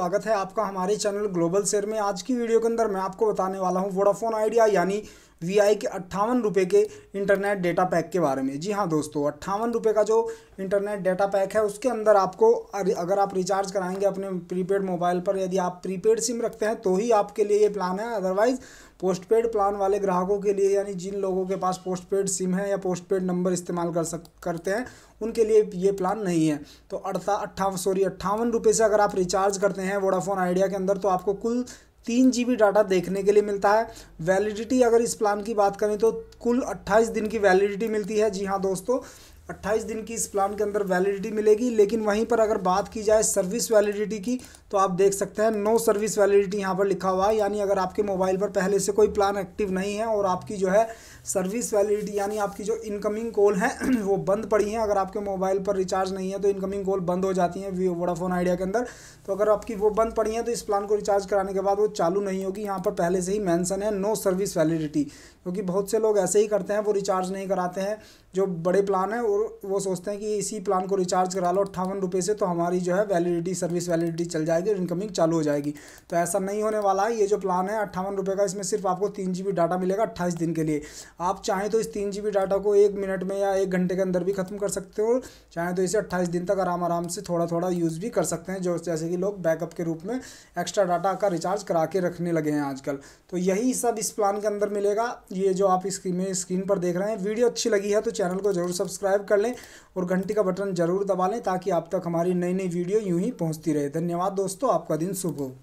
स्वागत है आपका हमारे चैनल ग्लोबल शेयर में आज की वीडियो के अंदर मैं आपको बताने वाला हूं वोडाफोन आइडिया यानी वी आई के अट्ठावन रुपये के इंटरनेट डेटा पैक के बारे में जी हाँ दोस्तों अट्ठावन रुपये का जो इंटरनेट डेटा पैक है उसके अंदर आपको अगर आप रिचार्ज कराएंगे अपने प्रीपेड मोबाइल पर यदि आप प्रीपेड सिम रखते हैं तो ही आपके लिए ये प्लान है अदरवाइज़ पोस्टपेड प्लान वाले ग्राहकों के लिए यानी जिन लोगों के पास पोस्टपेड सिम है या पोस्टपेड नंबर इस्तेमाल कर सक करते हैं उनके लिए ये प्लान नहीं है तो अड़ता अट्ठावन सॉरी अट्ठावन रुपये से अगर आप रिचार्ज करते हैं वोडाफोन आइडिया के अंदर तो आपको कुल तीन जी डाटा देखने के लिए मिलता है वैलिडिटी अगर इस प्लान की बात करें तो कुल अट्ठाईस दिन की वैलिडिटी मिलती है जी हाँ दोस्तों अट्ठाईस दिन की इस प्लान के अंदर वैलिडिटी मिलेगी लेकिन वहीं पर अगर बात की जाए सर्विस वैलिडिटी की तो आप देख सकते हैं नो सर्विस वैलिडिटी यहाँ पर लिखा हुआ है यानी अगर आपके मोबाइल पर पहले से कोई प्लान एक्टिव नहीं है और आपकी जो है सर्विस वैलिडिटी यानी आपकी जो इनकमिंग कॉल है वो बंद पड़ी हैं अगर आपके मोबाइल पर रिचार्ज नहीं है तो इनकमिंग कॉल बंद हो जाती हैं वी वोडाफोन आइडिया के अंदर तो अगर आपकी वो बंद पड़ी हैं तो इस प्लान को रिचार्ज कराने के बाद वो चालू नहीं होगी यहाँ पर पहले से ही मैंसन है नो सर्विस वैलिडिटी क्योंकि बहुत से लोग ऐसे ही करते हैं वो रिचार्ज नहीं कराते हैं जो बड़े प्लान वो और वो सोचते हैं कि इसी प्लान को रिचार्ज करा लो अट्ठावन रुपये से तो हमारी जो है वैलिडिटी सर्विस वैलिडिटी चल जाएगी और इनकमिंग चालू हो जाएगी तो ऐसा नहीं होने वाला है ये जो प्लान है अट्ठावन रुपये का इसमें सिर्फ आपको तीन जी डाटा मिलेगा अट्ठाईस दिन के लिए आप चाहें तो इस तीन जी डाटा को एक मिनट में या एक घंटे के अंदर भी ख़त्म कर सकते हो चाहें तो इसे अट्ठाईस दिन तक आराम आराम से थोड़ा थोड़ा यूज़ भी कर सकते हैं जो जैसे कि लोग बैकअप के रूप में एक्स्ट्रा डाटा का रिचार्ज करा के रखने लगे हैं आजकल तो यही सब इस प्लान के अंदर मिलेगा ये जो आप स्क्रीन में स्क्रीन पर देख रहे हैं वीडियो अच्छी लगी है तो चैनल को जरूर सब्सक्राइब कर लें और घंटी का बटन ज़रूर दबा लें ताकि आप तक हमारी नई नई वीडियो यूँ ही पहुँचती रहे धन्यवाद दोस्तों आपका दिन शुभ हो